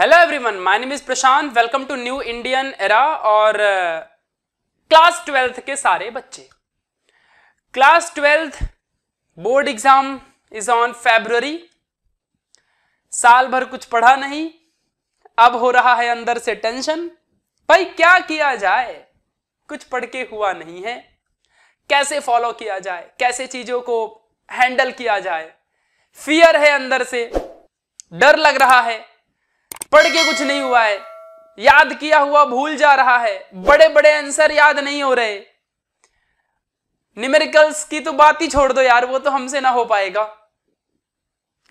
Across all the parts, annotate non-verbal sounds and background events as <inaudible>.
hello everyone my name is Prashant welcome to new Indian era और class uh, twelfth के सारे बच्चे class twelfth board exam is on February साल भर कुछ पढ़ा नहीं अब हो रहा है अंदर से टेंशन भाई क्या किया जाए कुछ पढ़ के हुआ नहीं है कैसे फॉलो किया जाए कैसे चीजों को हैंडल किया जाए फियर है अंदर से डर लग रहा है पढ़ के कुछ नहीं हुआ है याद किया हुआ भूल जा रहा है बड़े बड़े आंसर याद नहीं हो रहे न्यूमेरिकल्स की तो बात ही छोड़ दो यार वो तो हमसे ना हो पाएगा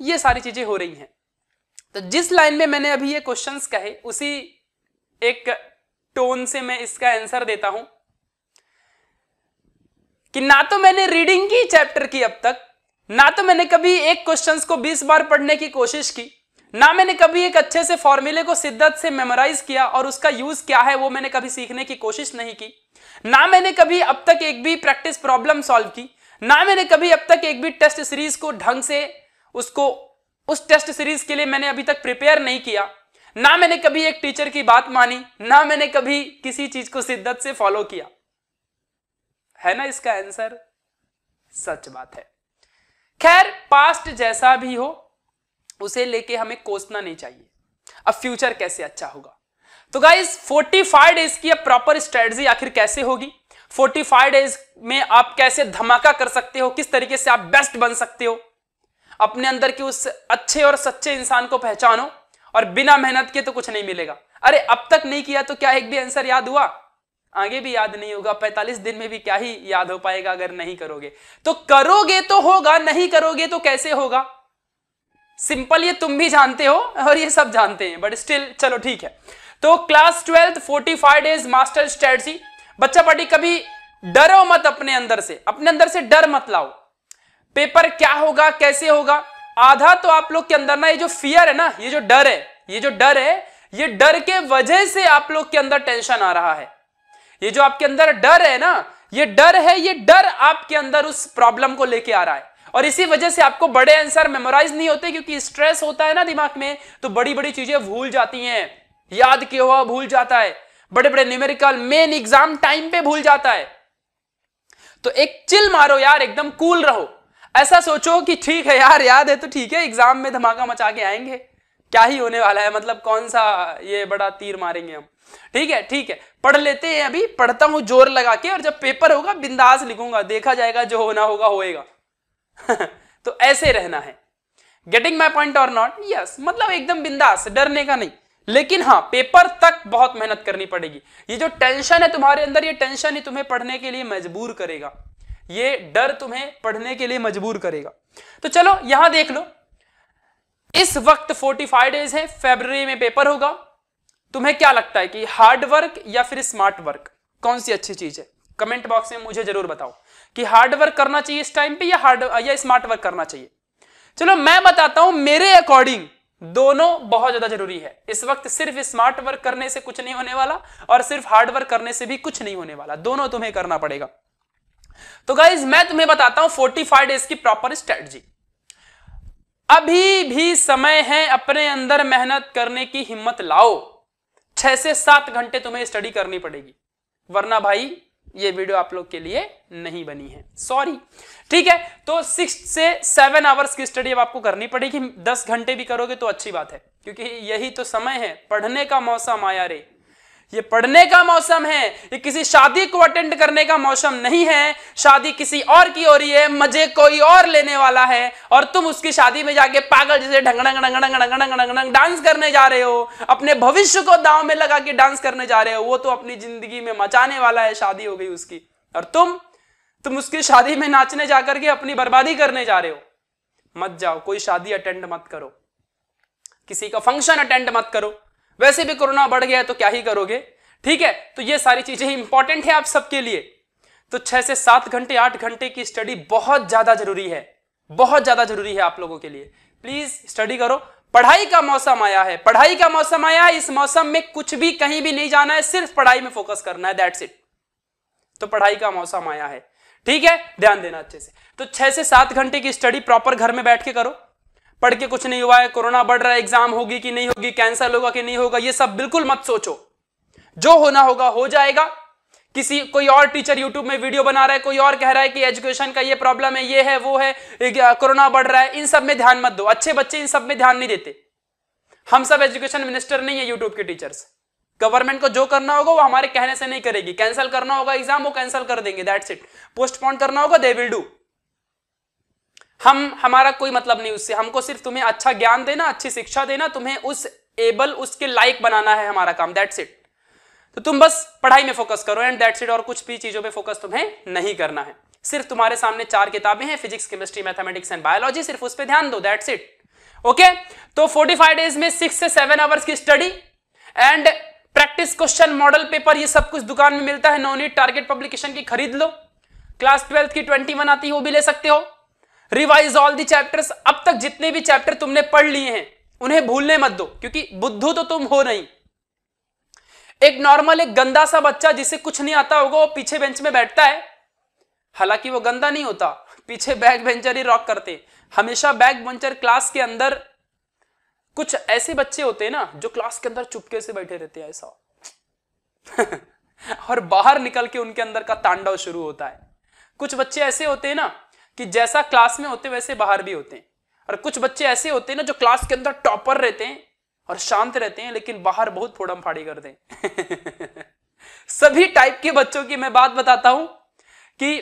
ये सारी चीजें हो रही हैं तो जिस लाइन में मैंने अभी ये क्वेश्चंस कहे उसी एक टोन से मैं इसका आंसर देता हूं कि ना तो मैंने रीडिंग की चैप्टर की अब तक ना तो मैंने कभी एक क्वेश्चंस को 20 बार पढ़ने की कोशिश की ना मैंने कभी एक अच्छे से फॉर्मूले को शिद्दत से मेमोराइज किया और उसका यूज क्या है वो मैंने कभी सीखने की कोशिश नहीं की ना मैंने कभी अब तक एक भी प्रैक्टिस प्रॉब्लम सॉल्व की ना मैंने कभी अब तक एक भी टेस्ट सीरीज को ढंग से उसको उस टेस्ट सीरीज के लिए मैंने अभी तक प्रिपेयर नहीं किया ना मैंने कभी एक टीचर की बात मानी ना मैंने कभी किसी चीज को शिद्दत से फॉलो किया है ना इसका आंसर सच बात है खैर पास्ट जैसा भी हो उसे लेके हमें कोसना नहीं चाहिए अब फ्यूचर कैसे अच्छा होगा तो गाइज 45 डेज की अब प्रॉपर स्ट्रेटजी आखिर कैसे होगी 45 डेज में आप कैसे धमाका कर सकते हो किस तरीके से आप बेस्ट बन सकते हो अपने अंदर के उस अच्छे और सच्चे इंसान को पहचानो और बिना मेहनत के तो कुछ नहीं मिलेगा अरे अब तक नहीं किया तो क्या एक भी आंसर याद हुआ आगे भी याद नहीं होगा 45 दिन में भी क्या ही याद हो पाएगा अगर नहीं करोगे तो करोगे तो होगा नहीं करोगे तो कैसे होगा सिंपल ये तुम भी जानते हो और ये सब जानते हैं बट स्टिल चलो ठीक है तो class twelfth forty five days master strategy बच्चा पार्टी कभी डरो मत अपने अंदर से अपने अंदर से डर मत लाओ पेपर क्या होगा कैसे होगा आधा तो आप लोग के अंदर ना ये जो फियर है ना ये जो डर है ये जो डर है ये डर के वजह से आप लोग के अंदर टेंशन आ रहा है ये जो आपके अंदर डर है ना ये डर है ये डर आपके अंदर उस प्रॉब्लम को लेके आ रहा है और इसी वजह से आपको बड़े आंसर मेमोराइज नहीं होते क्योंकि स्ट्रेस होता है ना दिमाग में तो बड़ी बड़ी चीजें भूल जाती हैं याद किया हुआ भूल जाता है बड़े बड़े न्यूमेरिकल मेन एग्जाम टाइम पे भूल जाता है तो एक चिल मारो यार एकदम कूल रहो ऐसा सोचो कि ठीक है यार याद है तो ठीक है एग्जाम में धमाका मचा के आएंगे क्या ही होने वाला है मतलब कौन सा ये बड़ा तीर मारेंगे हम ठीक है ठीक है पढ़ लेते हैं अभी पढ़ता हूं जोर लगा के और जब पेपर होगा बिंदास लिखूंगा देखा जाएगा जो होना होगा होएगा <laughs> तो ऐसे रहना है गेटिंग माई पॉइंट और नॉट यस मतलब एकदम बिंदास डरने का नहीं लेकिन हाँ पेपर तक बहुत मेहनत करनी पड़ेगी ये जो टेंशन है तुम्हारे अंदर ये टेंशन ही तुम्हें पढ़ने के लिए मजबूर करेगा ये डर तुम्हें पढ़ने के लिए मजबूर करेगा तो चलो यहां देख लो इस वक्त 45 डेज है फेबररी में पेपर होगा तुम्हें क्या लगता है कि हार्ड वर्क या फिर स्मार्ट वर्क कौन सी अच्छी चीज है कमेंट बॉक्स में मुझे जरूर बताओ कि हार्ड वर्क करना चाहिए इस टाइम पे या हार्ड या स्मार्ट वर्क करना चाहिए चलो मैं बताता हूं मेरे अकॉर्डिंग दोनों बहुत ज्यादा जरूरी है इस वक्त सिर्फ स्मार्ट वर्क करने से कुछ नहीं होने वाला और सिर्फ हार्ड वर्क करने से भी कुछ नहीं होने वाला दोनों तुम्हें करना पड़ेगा तो गाइज मैं तुम्हें बताता हूं फोर्टी फाइव डेज की प्रॉपर स्ट्रेटजी अभी भी समय है अपने अंदर मेहनत करने की हिम्मत लाओ छह से सात घंटे तुम्हें स्टडी करनी पड़ेगी वरना भाई ये वीडियो आप लोग के लिए नहीं बनी है सॉरी ठीक है तो सिक्स से सेवन आवर्स की स्टडी अब आपको करनी पड़ेगी दस घंटे भी करोगे तो अच्छी बात है क्योंकि यही तो समय है पढ़ने का मौसम आया रे ये पढ़ने का मौसम है ये किसी शादी को अटेंड करने का मौसम नहीं है शादी किसी और की हो रही है मजे कोई और लेने वाला है और तुम उसकी शादी में जाके पागल जैसे डांस करने जा रहे हो अपने भविष्य को दाव में लगा के डांस करने जा रहे हो वो तो अपनी जिंदगी में मचाने वाला है शादी हो गई उसकी और तुम तुम उसकी शादी में नाचने जाकर के अपनी बर्बादी करने जा रहे हो मत जाओ कोई शादी अटेंड मत करो किसी का फंक्शन अटेंड मत करो वैसे भी कोरोना बढ़ गया है तो क्या ही करोगे ठीक है तो ये सारी चीजें इंपॉर्टेंट है आप सबके लिए तो छह से सात घंटे आठ घंटे की स्टडी बहुत ज्यादा जरूरी है बहुत ज्यादा जरूरी है आप लोगों के लिए प्लीज स्टडी करो पढ़ाई का मौसम आया है पढ़ाई का मौसम आया है इस मौसम में कुछ भी कहीं भी नहीं जाना है सिर्फ पढ़ाई में फोकस करना है दैट्स इट तो पढ़ाई का मौसम आया है ठीक है ध्यान देना अच्छे से तो छह से सात घंटे की स्टडी प्रॉपर घर में बैठ के करो पढ़ के कुछ नहीं हुआ है कोरोना बढ़ रहा है एग्जाम होगी कि नहीं होगी कैंसिल होगा कि नहीं होगा ये सब बिल्कुल मत सोचो जो होना होगा हो जाएगा किसी कोई और टीचर यूट्यूब में वीडियो बना रहा है कोई और कह रहा है कि एजुकेशन का ये प्रॉब्लम है ये है वो है कोरोना बढ़ रहा है इन सब में ध्यान मत दो अच्छे बच्चे इन सब में ध्यान नहीं देते हम सब एजुकेशन मिनिस्टर नहीं है यूट्यूब के टीचर्स गवर्नमेंट को जो करना होगा वो हमारे कहने से नहीं करेगी कैंसिल करना होगा एग्जाम वो कैंसिल कर देंगे दैट्स इट पोस्टपोन करना होगा दे विल डू हम हमारा कोई मतलब नहीं उससे हमको सिर्फ तुम्हें अच्छा ज्ञान देना अच्छी शिक्षा देना तुम्हें उस एबल उसके लाइक बनाना है हमारा काम दैट्स इट तो तुम बस पढ़ाई में फोकस करो एंड दैट्स इट और कुछ भी चीजों पे फोकस तुम्हें नहीं करना है सिर्फ तुम्हारे सामने चार किताबें हैं physics chemistry mathematics and biology सिर्फ उस पर ध्यान दो दैट्स इट ओके तो फोर्टी फाइव डेज में सिक्स से सेवन आवर्स की study and practice question model paper ये सब कुछ दुकान में मिलता है नो टारगेट पब्लिकेशन की खरीद लो क्लास ट्वेल्थ की ट्वेंटी वन आती है वो भी ले सकते हो रिवाइज ऑल दी चैप्टर्स अब तक जितने भी चैप्टर तुमने पढ़ लिए हैं उन्हें भूलने मत दो क्योंकि बुद्धू तो तुम हो नहीं एक नॉर्मल एक गंदा सा बच्चा जिसे कुछ नहीं आता होगा वो पीछे बेंच में बैठता है हालांकि वो गंदा नहीं होता पीछे बैक बेंचर ही रॉक करते हमेशा बैक बेंचर क्लास के अंदर कुछ ऐसे बच्चे होते हैं ना जो क्लास के अंदर चुपके से बैठे रहते हैं ऐसा <laughs> और बाहर निकल के उनके अंदर का तांडव शुरू होता है कुछ बच्चे ऐसे होते हैं ना कि जैसा क्लास में होते वैसे बाहर भी होते हैं और कुछ बच्चे ऐसे होते हैं ना जो क्लास के अंदर टॉपर रहते हैं और शांत रहते हैं लेकिन बाहर बहुत फोड़म फाड़ी करते <laughs> सभी टाइप के बच्चों की मैं बात बताता हूं कि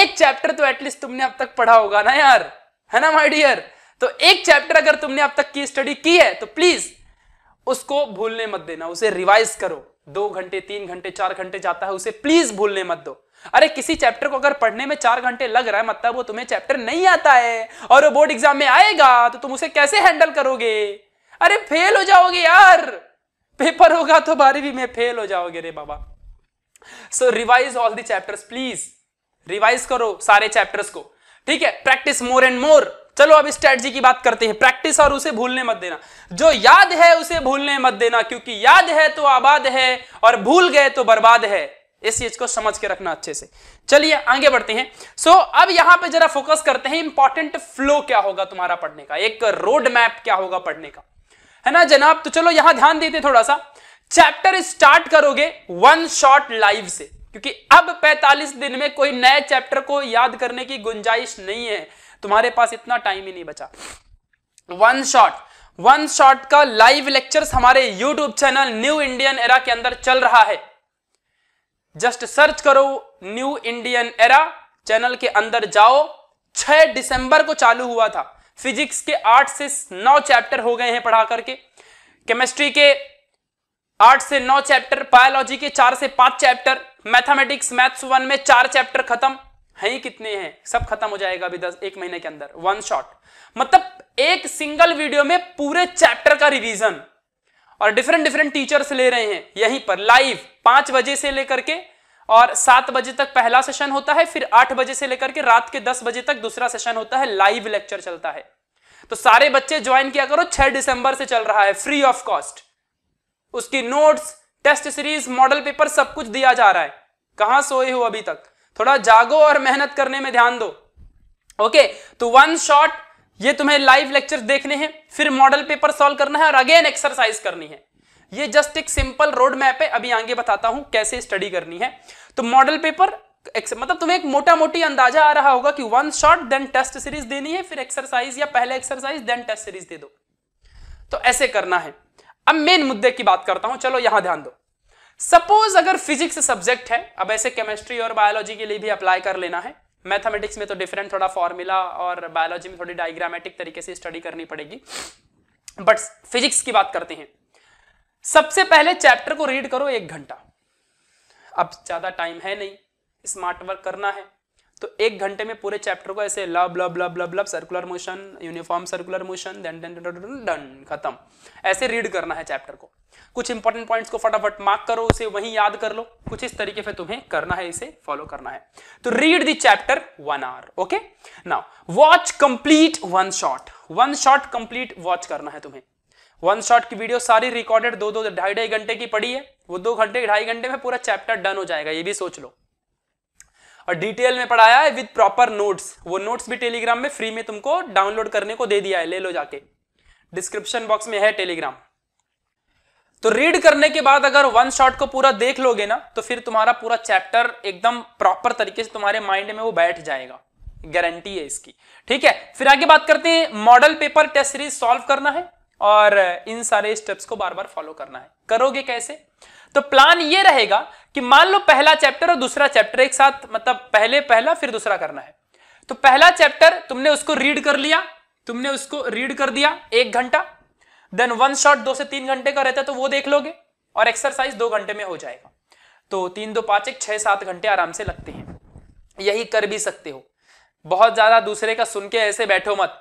एक चैप्टर तो एटलीस्ट तुमने अब तक पढ़ा होगा ना यार है ना माय डियर तो एक चैप्टर अगर तुमने अब तक की स्टडी की है तो प्लीज उसको भूलने मत देना उसे रिवाइज करो दो घंटे तीन घंटे चार घंटे जाता है उसे प्लीज भूलने मत दो अरे किसी चैप्टर को अगर पढ़ने में चार घंटे लग रहा है मतलब वो तुम्हें चैप्टर नहीं आता है और वो बोर्ड एग्जाम में आएगा तो तुम उसे कैसे हैंडल करोगे अरे फेल हो जाओगे यार पेपर होगा तो बारहवीं में फेल हो जाओगे रे बाबा so revise all the chapters please revise करो सारे चैप्टर्स को ठीक है प्रैक्टिस मोर एंड मोर चलो अब स्ट्रेटजी की बात करते हैं प्रैक्टिस और उसे भूलने मत देना जो याद है उसे भूलने मत देना क्योंकि याद है तो आबाद है और भूल गए तो बर्बाद है इस चीज को समझ के रखना अच्छे से चलिए आगे बढ़ते हैं सो so, अब यहां पे जरा फोकस करते हैं इंपॉर्टेंट फ्लो क्या होगा तुम्हारा पढ़ने का एक रोड मैप क्या होगा पढ़ने का है ना जनाब तो चलो यहां ध्यान देते थोड़ा सा चैप्टर स्टार्ट करोगे वन शॉट लाइव से क्योंकि अब 45 दिन में कोई नए चैप्टर को याद करने की गुंजाइश नहीं है तुम्हारे पास इतना टाइम ही नहीं बचा वन शॉट वन शॉट का लाइव लेक्चर्स हमारे YouTube channel new Indian era के अंदर चल रहा है जस्ट सर्च करो न्यू इंडियन एरा चैनल के अंदर जाओ 6 दिसंबर को चालू हुआ था फिजिक्स के आठ से नौ चैप्टर हो गए हैं पढ़ा करके केमिस्ट्री के आठ से नौ चैप्टर बायोलॉजी के चार से पांच चैप्टर मैथमेटिक्स मैथ्स वन में चार चैप्टर खत्म है ही कितने हैं सब खत्म हो जाएगा अभी दस एक महीने के अंदर वन शॉट मतलब एक सिंगल वीडियो में पूरे चैप्टर का रिवीजन और डिफरेंट डिफरेंट टीचर्स ले रहे हैं यहीं पर लाइव पांच बजे से लेकर के और सात बजे तक पहला सेशन होता है फिर आठ बजे से लेकर के रात के दस बजे तक दूसरा सेशन होता है लाइव लेक्चर चलता है तो सारे बच्चे ज्वाइन किया करो छह दिसंबर से चल रहा है फ्री ऑफ कॉस्ट उसकी notes test series model paper सब कुछ दिया जा रहा है कहां सोए हो अभी तक थोड़ा जागो और मेहनत करने में ध्यान दो ओके तो वन शॉट ये तुम्हें लाइव लेक्चर देखने हैं फिर मॉडल पेपर सॉल्व करना है और अगेन एक्सरसाइज करनी है ये जस्ट एक सिंपल रोड मैप है अभी आगे बताता हूं कैसे स्टडी करनी है तो मॉडल पेपर मतलब तुम्हें एक मोटा मोटी अंदाजा आ रहा होगा कि one shot then test series देनी है फिर एक्सरसाइज या पहले एक्सरसाइज देन टेस्ट सीरीज दे दो तो ऐसे करना है अब मेन मुद्दे की बात करता हूं चलो यहां ध्यान दो सपोज अगर फिजिक्स सब्जेक्ट है अब ऐसे केमिस्ट्री और बायोलॉजी के लिए भी अप्लाई कर लेना है मैथमेटिक्स में तो डिफरेंट थोड़ा फॉर्मूला और बायोलॉजी में थोड़ी डायग्रामेटिक तरीके से स्टडी करनी पड़ेगी बट फिजिक्स की बात करते हैं सबसे पहले चैप्टर को रीड करो एक घंटा अब ज़्यादा टाइम है नहीं स्मार्ट वर्क करना है तो एक घंटे में पूरे चैप्टर को ऐसे लब लब लब लब लब circular motion uniform circular motion then done done खत्म ऐसे रीड करना है चैप्टर को कुछ इंपॉर्टेंट पॉइंट्स को फटाफट मार्क करो उसे वहीं याद कर लो कुछ इस तरीके से तुम्हें करना है इसे फॉलो करना है तो read the chapter one hour okay now watch complete one shot one shot complete watch करना है तुम्हें वन शॉट की वीडियो सारी रिकॉर्डेड दो दो ढाई ढाई घंटे की पड़ी है वो दो घंटे ढाई घंटे में पूरा चैप्टर डन हो जाएगा ये भी सोच लो और डिटेल में पढ़ाया है विद प्रॉपर नोट्स वो नोट्स भी टेलीग्राम में फ्री में तुमको डाउनलोड करने को दे दिया है ले लो जाके डिस्क्रिप्शन बॉक्स में है टेलीग्राम तो रीड करने के बाद अगर वन शॉट को पूरा देख लोगे ना तो फिर तुम्हारा पूरा चैप्टर एकदम प्रॉपर तरीके से तुम्हारे माइंड में वो बैठ जाएगा गारंटी है इसकी ठीक है फिर आगे बात करते हैं model paper test series solve करना है और इन सारे स्टेप्स को बार बार फॉलो करना है करोगे कैसे तो प्लान ये रहेगा कि मान लो पहला चैप्टर और दूसरा चैप्टर एक साथ मतलब पहले पहला फिर दूसरा करना है तो पहला चैप्टर तुमने उसको रीड कर लिया तुमने उसको रीड कर दिया एक घंटा देन वन शॉट दो से तीन घंटे का रहता है तो वो देख लोगे और एक्सरसाइज दो घंटे में हो जाएगा तो तीन दो पांच एक छह सात घंटे आराम से लगते हैं यही कर भी सकते हो बहुत ज़्यादा दूसरे का सुन के ऐसे बैठो मत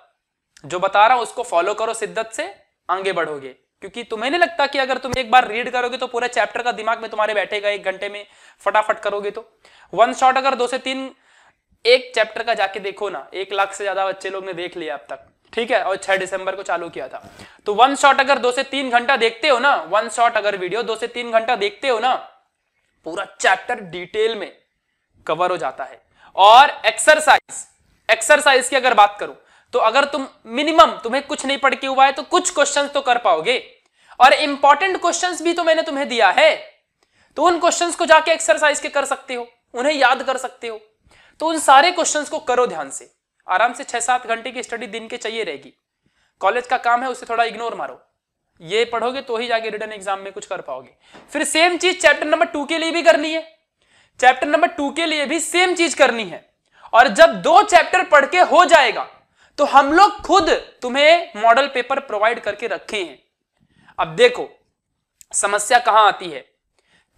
जो बता रहा हूं उसको फॉलो करो शिद्दत से आगे बढ़ोगे क्योंकि तुम्हें नहीं लगता कि अगर तुम एक बार रीड करोगे तो पूरा चैप्टर का दिमाग में तुम्हारे बैठेगा एक घंटे में फटाफट करोगे तो वन शॉट अगर दो से तीन एक चैप्टर का जाके देखो ना एक लाख से ज्यादा बच्चे लोग ने देख लिया अब तक ठीक है और 6 दिसंबर को चालू किया था तो वन शॉट अगर दो से तीन घंटा देखते हो ना वन शॉट अगर वीडियो दो से तीन घंटा देखते हो ना पूरा चैप्टर डिटेल में कवर हो जाता है और एक्सरसाइज एक्सरसाइज की अगर बात करूं तो अगर तुम मिनिमम तुम्हें कुछ नहीं पढ़ के हुआ है तो कुछ क्वेश्चन तो कर पाओगे और इंपॉर्टेंट क्वेश्चन भी तो मैंने तुम्हें दिया है तो उन क्वेश्चन को जाके एक्सरसाइज के कर सकते हो उन्हें याद कर सकते हो तो उन सारे क्वेश्चन को करो ध्यान से आराम से छह सात घंटे की स्टडी दिन के चाहिए रहेगी कॉलेज का काम है उसे थोड़ा इग्नोर मारो ये पढ़ोगे तो ही जाके रिटर्न एग्जाम में कुछ कर पाओगे फिर सेम चीज चैप्टर नंबर टू के लिए भी करनी है चैप्टर नंबर टू के लिए भी सेम चीज करनी है और जब दो चैप्टर पढ़ के हो जाएगा तो हम लोग खुद तुम्हें मॉडल पेपर प्रोवाइड करके रखे हैं अब देखो समस्या कहां आती है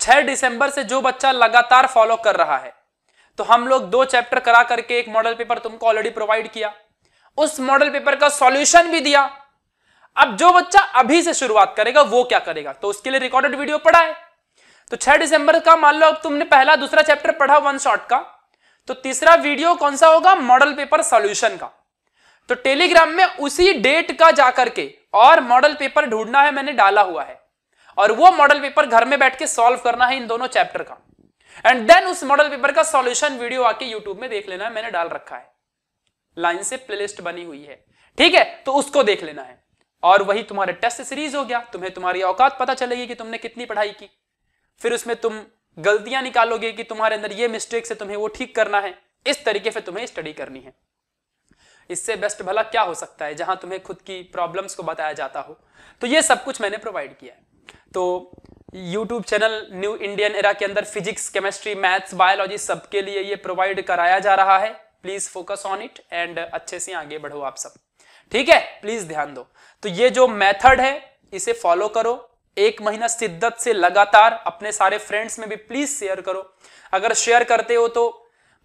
6 दिसंबर से जो बच्चा लगातार फॉलो कर रहा है तो हम लोग दो चैप्टर करा करके एक मॉडल पेपर तुमको ऑलरेडी प्रोवाइड किया उस मॉडल पेपर का सॉल्यूशन भी दिया अब जो बच्चा अभी से शुरुआत करेगा वो क्या करेगा तो उसके लिए रिकॉर्डेड वीडियो पढ़ा है तो 6 दिसंबर का मान लो अब तुमने पहला दूसरा चैप्टर पढ़ा वन शॉर्ट का तो तीसरा वीडियो कौन सा होगा मॉडल पेपर सोल्यूशन का तो टेलीग्राम में उसी डेट का जाकर के और मॉडल पेपर ढूंढना है मैंने डाला हुआ है और वो मॉडल पेपर घर में बैठ के सॉल्व करना है इन दोनों चैप्टर का एंड देन उस मॉडल पेपर का सॉल्यूशन वीडियो आके यूट्यूब में देख लेना है मैंने डाल रखा है लाइन से प्लेलिस्ट बनी हुई है ठीक है तो उसको देख लेना है और वही तुम्हारे टेस्ट सीरीज हो गया तुम्हें तुम्हारी औकात पता चलेगी कि तुमने कितनी पढ़ाई की फिर उसमें तुम गलतियां निकालोगे कि तुम्हारे अंदर ये मिस्टेक्स है तुम्हें वो ठीक करना है इस तरीके से तुम्हें स्टडी करनी है इससे बेस्ट भला क्या हो सकता है जहां तुम्हें खुद की प्रॉब्लम्स को बताया जाता हो तो ये सब कुछ मैंने प्रोवाइड किया है तो YouTube channel new Indian era के अंदर फिजिक्स केमिस्ट्री मैथ्स बायोलॉजी सबके लिए ये प्रोवाइड कराया जा रहा है please focus on it and अच्छे से आगे बढ़ो आप सब ठीक है प्लीज ध्यान दो तो ये जो मेथड है इसे फॉलो करो एक महीना शिद्दत से लगातार अपने सारे फ्रेंड्स में भी प्लीज शेयर करो अगर शेयर करते हो तो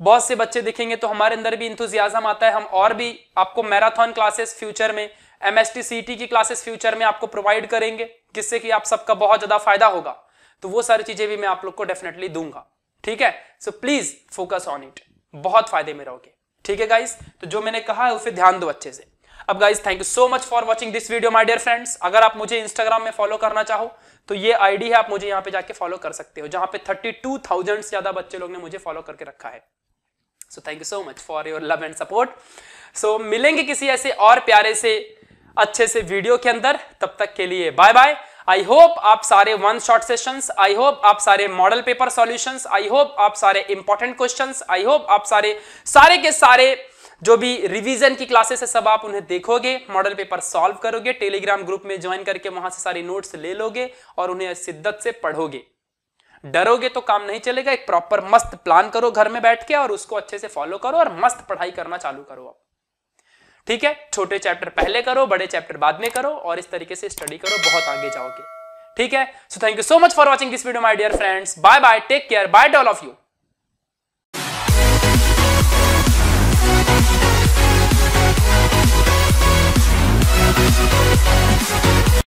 बहुत से बच्चे दिखेंगे तो हमारे अंदर भी इंथुजियाजम आता है हम और भी आपको मैराथन क्लासेस फ्यूचर में एम एस e की क्लासेस फ्यूचर में आपको प्रोवाइड करेंगे जिससे कि आप सबका बहुत ज़्यादा फायदा होगा तो वो सारी चीज़ें भी मैं आप लोग को डेफिनेटली दूंगा ठीक है so please focus on it बहुत फायदे में रहोगे ठीक है गाइज तो जो मैंने कहा है उसे ध्यान दो अच्छे से अब guys thank you so much for watching this video my dear friends अगर आप मुझे इंस्टाग्राम में फॉलो करना चाहो तो ये आईडी है आप मुझे यहाँ पे जाके फॉलो कर सकते हो जहां पे 32,000 से ज्यादा बच्चे लोग ने मुझे फॉलो करके रखा है so thank you so much for your love and support so मिलेंगे किसी ऐसे और प्यारे से अच्छे से वीडियो के अंदर तब तक के लिए बाय बाय आई होप आप सारे one short sessions I hope आप सारे model paper solutions I hope आप सारे इंपॉर्टेंट क्वेश्चंस आई होप आप सारे सारे के सारे जो भी रिवीजन की क्लासेस है सब आप उन्हें देखोगे मॉडल पेपर सॉल्व करोगे टेलीग्राम ग्रुप में ज्वाइन करके वहां से सारी नोट्स ले लोगे और उन्हें शिद्दत से पढ़ोगे डरोगे तो काम नहीं चलेगा एक प्रॉपर मस्त प्लान करो घर में बैठ के और उसको अच्छे से फॉलो करो और मस्त पढ़ाई करना चालू करो आप ठीक है छोटे चैप्टर पहले करो बड़े चैप्टर बाद में करो और इस तरीके से स्टडी करो बहुत आगे जाओगे ठीक है so thank you so much for watching this video my dear friends bye bye take care bye all of you